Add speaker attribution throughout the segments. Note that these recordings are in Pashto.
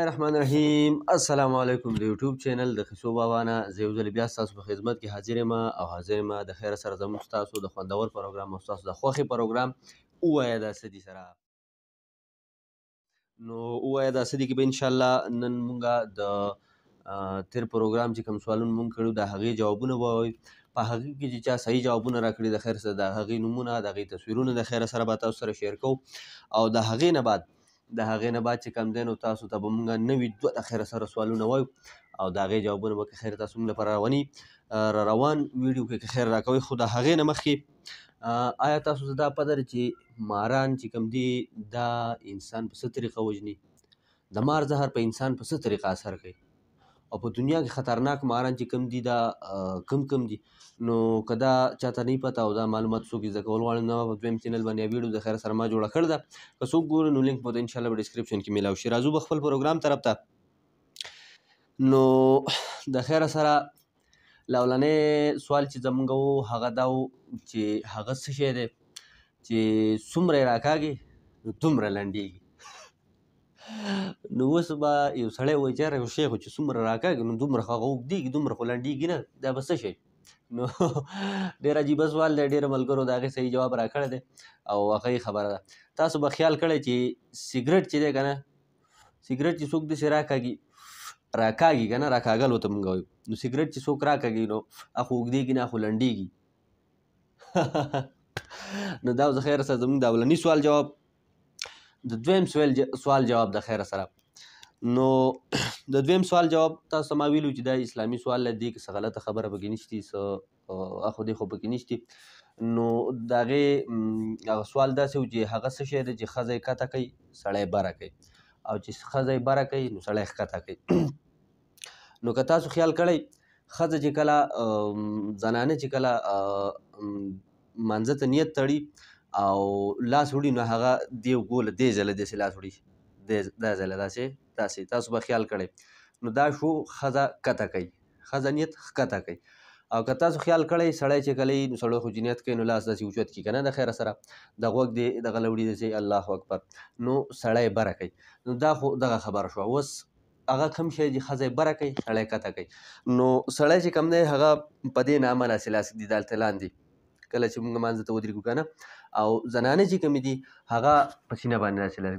Speaker 1: الله الرحمن الرحیم السلام علیکم د یوټیوب چینل د خسو بابا نه زه یو ځل بیا تاسو په خدمت کې حاضر ما او حاضر ما د خیر سره زموږ تاسو د خوندور پروګرام او تاسو د خوخي پروګرام اوایا د سدي سره نو اوایا د سدي کې به ان شاء الله نن مونږه د تیر پروګرام چې کوم سوالونه مونږ کړو د هغه جوابونه وایو په هغه کې چې چا صحیح جوابونه راکړي د خیر سره د هغه نمونه د هغه تصویرونه د خیر سره به تاسو سره شیر کوو او د هغه نه بعد د هغې نه بعد چې کم دی نو تاسو ته به مونږ نوي دوه د خیره سره سوالونه وایو او د هغې جوابونه به که خیر تاسو مونږ لپاره رواني را روان ویډیو کې که خیر راکوي خو د هغې نه مخکې آیا تاسو ته دا پته چې ماران چې کم دی دا انسان په څه طریقه وژني د مار زهر په انسان په څه طریقه اثر کوي او په دنیا کې خطرناک ماران چې کم دي دا کم کم دي نو کدا چاته نه پتا او دا معلومات څوک زده کول غواړي نو په دویم چینل باندې ویډیو د خیر سرما جوړه کړ دا که څوک ګوري نو لینک په ان شاء الله ډسکرپشن کې ملاوي شي راځو خپل پروګرام طرف ته نو د خیر سره لولنې سوال چې زمونږ وو هغه دا چې هغه څه شی دی چې څومره راکاږي نو دومره لنډیږي نو اوس به یو سړی وایي چې یاره یو شی خو چې څومره راکاږي نو دومره خو هغه اوږدېږي دومره خو لنډېږي نه دا به څه شی نو ډېر عجیبه سوال دی ډېر ملګرو د هغې صحیح جواب راکړی دی او هغه خبره ده تاسو به خیال کړی چې سیګریټ چې دی که نه سیګریټ چې څوک داسې راکاږي راکاږي که نه راکاږل ورته مونږ وایو نو سیګریټ چې څوک راکاږي نو هغه خو اوږدېږي نه خو لنډېږي نو دا اوس خیر سره زمونږ د اولني سوال جواب د دویم سوال سوال جواب د خیر سره نو د دویم سوال جواب تاسو ما ویلو چې دا اسلامي سوال لدی کې غلطه خبره بګی نشتی سو اخو دی خو بګی نشتی نو داغه سوال داسې و چې هغه څه شی دی چې خزې کاته کوي سړی بره کوي او چې خزې بره کوي نو سړی ښکته کوي نو که تاسو خیال کړئ خزه چې کله زنانه چې کله منځ ته نیت تړي او لاس وړي نو هغه دی ګول دی ځله داسې لاس وړي دا ځله داسې داسې تاسو به خیال کړئ نو دا شو ښځه کته کوي ښځه نیت ښکته کوي او که تاسو خیال کړئ سړی چې کلی نو سړی خو جنیت کوي نو لاس داسې اوچت کړي که نه د خیره سره د غوږ دی دغه لوړي داسې الله اکبر نو سړی بره کوي نو دا خو دغه خبره شوه اوس هغه کم شی چې ښځه بره کوي سړی کته کوي نو سړی چې کم دی هغه په دې نامه لاسې لاس دي دلته لاندې کله چې موږ منځ ته ودرېږو کنه او زنانه چې کوم دي هغه پسینه باندې راځي لري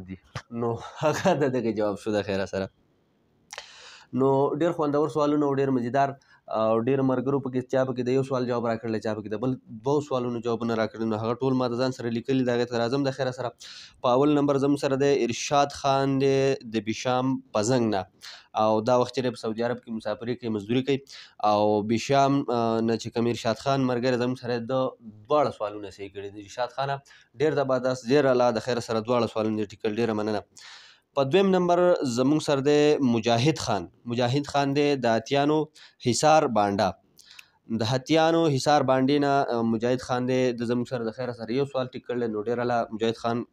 Speaker 1: نو هغه د دغه جواب شو د خیره سره نو ډیر خوندور سوالونه او ډیر مزیدار او ډیر مرګرو پکې چا پکې د یو سوال جواب راکړل چا پکې د بل دوه سوالونو جواب نه راکړل نو هغه ټول ما د ځان سره لیکلي دا غته راځم د خیر سره په اول نمبر زم سره د ارشاد خان دی د بشام پزنګ نه او دا وخت چې په سعودي عرب کې مسافرۍ کوي مزدوري کوي او بشام نه چې کوم ارشاد خان مرګر زم سره د دواړه سوالونه صحیح کړي د ارشاد خان ډیر د باداس ډیر الله د خیر سره دواړه سوالونه ټیکل ډیر مننه په دویم نمبر زموږ سر دی مجاهد خان مجاهد خان دی د اتیانو حصار بانډا د هتیانو حصار باندې نه مجاهد خان دی د زموږ سره د خیر سره یو سوال ټیک کړل نو ډیر الله مجاهد خان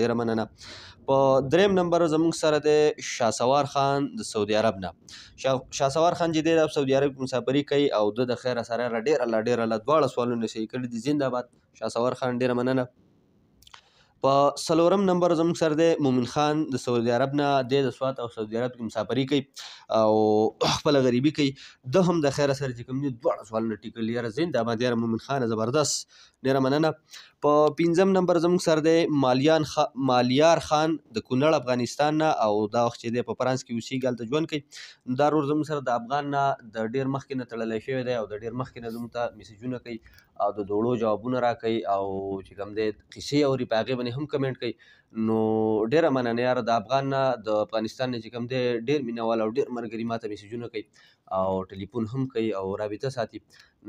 Speaker 1: ډیر مننه په دریم نمبر زموږ سره دی شاسوار خان د سعودي عرب نه شاسوار خان چې دی د سعودي عرب مسافري کوي او د خیر سره ډیر الله ډیر الله دواړه سوالونه صحیح کړل دي زنده‌باد شاسوار خان ډیر مننه په سلورم نمبر زموږ سر دی مومن خان د سعودي عرب نه دی د سوات او سعودي عرب کې مسافري کوي او خپل غریبي کوي د هم د خیر سره چې کوم دي دواړه سوالونه ټیکل یاره زنده ما دی مومن خان زبردست ډیره مننه په پنځم نمبر زموږ سر دی مالیان خ... مالیار خان د کونړ افغانستان نه او دا وخت چې دی په فرانس کې اوسېږي هلته ژوند کوي دا ورور زموږ سره د افغان نه د ډیر مخکې نه تړلی شوی دی او د ډیر مخکې نه زموږ ته میسیجونه کوي او د دوړو جوابونه راکوي او چې کوم دی قیسې اوري په هغې باندې هم کمنټ کوي نو ډیره مننه یار د افغان نه د افغانستان نه چې کوم دی ډیر مینوال او ډیر مرګري ماته میسجونه کوي او ټلیفون هم کوي او رابطه ساتي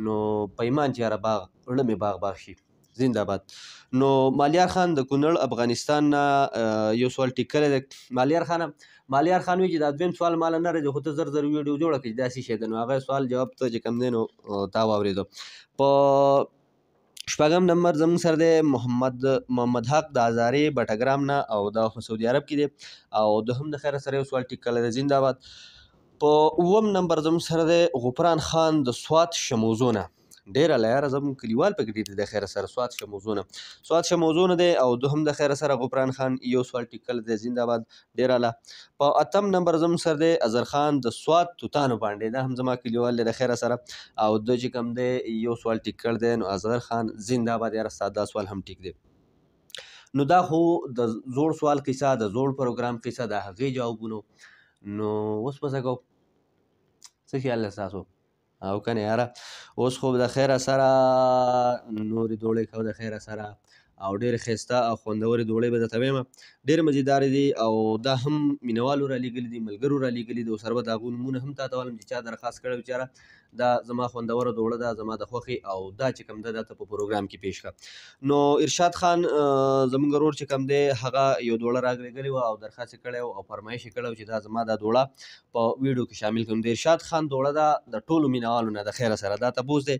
Speaker 1: نو پیمان چې یار باغ لمه باغ باغ شي زنده‌باد نو مالیار خان د کونړ افغانستان نه یو سوال ټیکل دی مالیار خان مالیار خان وی چې دا دویم سوال مال نه راځي خو ته زر زر ویډیو جوړه کړي داسې شی دی نو هغه سوال جواب ته چې کم دی نو تا واورېدو په شپږم نمبر زموږ سره دی محمد محمد حق د هزارې بټګرام نه او دا خو سعودي عرب کې دی او د هم د خیره سره یو سوال ټیک کړی دی زنده باد په اووم نمبر زموږ سره دی غفران خان د سوات شموزونه ډیر لایر زم کلیوال پکې دي د خیر سره سواد شه موضوعونه سواد شه موضوعونه دي او دوهم د خیر سره غفران خان یو سوال ټیکل دی زنده‌باد ډیر لا په اتم نمبر زم سر دی اظهر خان د سواد توتانو باندې دا هم زما کلیوال دی د خیر سره او د چې کم دی یو سوال ټیکل دی نو اظهر خان زنده‌باد یاره ساده سوال هم ټیک دی نو دا خو د زوړ سوال کیسه د زوړ پروګرام کیسه د هغې جوابونو نو اوس به څه کوو څه خیال دی ستاسو او کنه یاره اوس خو د خیره سره نورې دوړې خو د خیره سره او ډېر ښایسته او خوندورې ډوډۍ به درته ویم ډېر مزیدارې دي او دا هم مینوالو را لیږلي دي ملګرو را لیږلي دي او سره به د هغو نومونه هم تاته وایم چې چا درخواست کړی بیچاره دا زما خوندوره ډوړه ده زما د خوښې او دا چې کوم ده دا ته په پروګرام کې پیش کړه نو ارشاد خان زموږ ورور چې کوم دی هغه یو ډوړه راګرېږلې وه او درخواست یې کړی او فرمایش یې کړی چې دا زما دا ډوړه په ویډیو کې شامل کړم د ارشاد خان ډوړه ده د ټولو مینوالو نه د خیره سره دا تپوس دی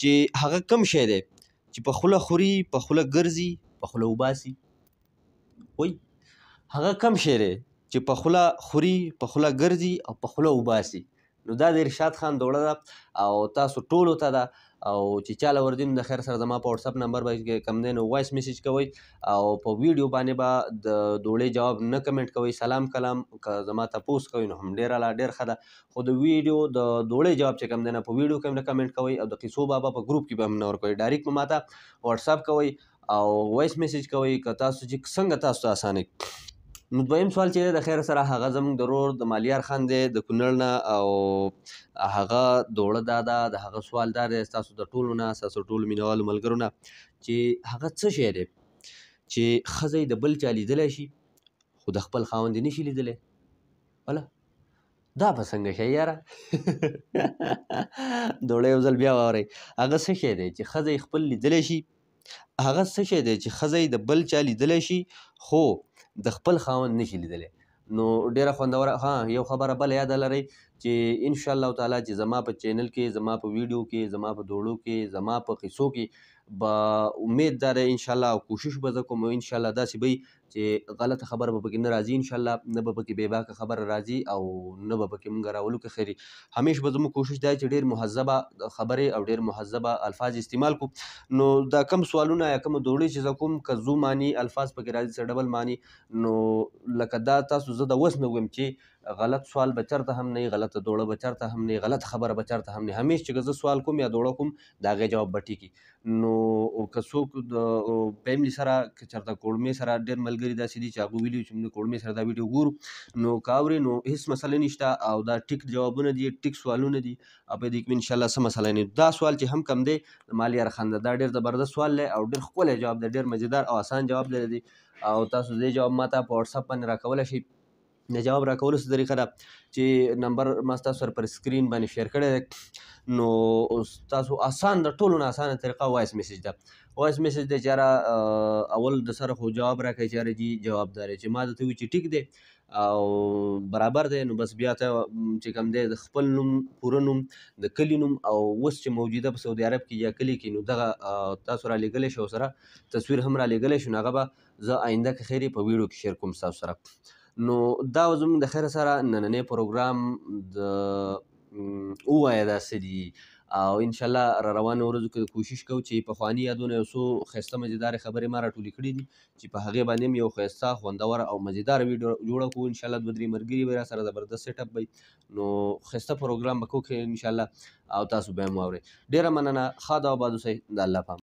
Speaker 1: چې هغه کم شی دی چې په خوله خوري په خوله ګرځي په خوله وباسي وای هغه کم شعر چې په خوله خوري په خوله ګرځي او په خوله وباسي نو دا د ارشاد خان دوړه ده او تاسو ټولو ته تا ده او چې چاله وردیم د خیر سره زما په واتس اپ نمبر باندې کم دین وایس میسج کوي او په ویډیو باندې به د ډوړې جواب نه کمنټ کوي سلام کلام زما تاسو کوي نو هم ډیر لا ډیر خدا خو د ویډیو د ډوړې جواب چې کم دین په ویډیو کې نه کمنټ کوي او د قصو بابا په ګروپ کې به هم نور کوي ډایرکټ ماته واتس اپ کوي او وایس میسج کوي که تاسو چې څنګه تاسو آسانه نو دویم سوال چې د خیر سره هغه زموږ ضرور د مالیار خان دی د کونړ نه او هغه دوړه دادا د هغه سوال دا دی تاسو د ټولو نه تاسو ټول مینوالو ملګرو نه چې هغه څه شی دی چې ښځې د بل چا لیدلی شي خو د خپل خاوند نشي لیدلی وله دا به څنګه شی یاره دوړه یو ځل بیا واورئ هغه څه شی دی چې ښځې خپل لیدلی شي هغه څه شی دی چې ښځې د بل چا لیدلی شي خو د خپل خاوند نشي لیدلی نو ډیره خوندوره ها یو خبره بل یاد لرئ چې ان شاء الله تعالی چې زما په چینل کې زما په ویډیو کې زما په دوړو کې زما په قصو کې با امید دار ان شاء الله کوشش به کوم ان شاء الله داسې به چې غلطه خبره به پکې نه راځي ان شاء الله نه به پکې بې باکه خبره راځي او نه به پکې موږ راولو که خیری همیش به زموږ کوشش دی چې ډېر مهذبه خبرې او ډېر مهذبه الفاظ استعمال کو نو دا کم سوالونه یا کم دوړې چې زه کوم که زو معنی الفاظ پکې راځي څه ډبل معنی نو لکه دا تاسو زه د اوس نه ویم چې غلط سوال به چرته هم نه غلط دوړه به چرته هم نه غلط خبره به چرته هم نه همیش چې زه سوال کوم یا دوړه کوم دا غي جواب بټی کی نو که څوک د فیملی سره که چرته کورمې سره ډېر ملګری ملګری داسې دي چې هغه ویلي چې موږ کوړمې سره دا ویډیو ګورو نو کاوري نو هیڅ مسله نشته او دا ټیک جوابونه دي ټیک سوالونه دي او په دې کې ان شاء الله سم مسله نه دا سوال چې هم کم دی مالیار خان دا ډېر زبردست سوال لای او ډېر ښکلی جواب دی ډېر مزیدار او اسان جواب دی او تاسو دې جواب ماته په واتس اپ باندې راکولی شئ د جواب راکولو څه طریقه ده چې نمبر ما ستاسو سره پر سکرین باندې شیر کړی دی نو تاسو آسان د ټولو نه اسانه طریقه وایس میسج ده وایس میسج دی چې یاره اول د سره خو جواب راکړئ چې یاره جی جوابدار چې ما درته وي چې ټیک دی او برابر دی نو بس بیا ته چې کوم دی د خپل نوم پوره نوم د کلي نوم او اوس چې موجوده په سعودي عرب کې یا کلي کې نو دغه تاسو را لېږلی شئ او سره تصویر هم را لېږلی شئ نو هغه به زه آینده که خیر په ویډیو کې شیر کوم ستاسو سره نو دا زموږ د خیر سره نننې پروګرام د اوایا دا سری او ان شاء الله را روان ورځو کې کوشش کوو چې په خواني یادونه یو څو خسته مزیدار خبرې ما راټولې کړې دي چې په هغه باندې یو خسته خوندور او مزیدار ویډیو جوړ کوو ان شاء الله د بدري مرګري به را سره زبردست سیټ اپ وي نو خسته پروګرام به کوو ان شاء الله او تاسو به مو اورئ ډیره مننه خا دا باد اوسئ د الله پام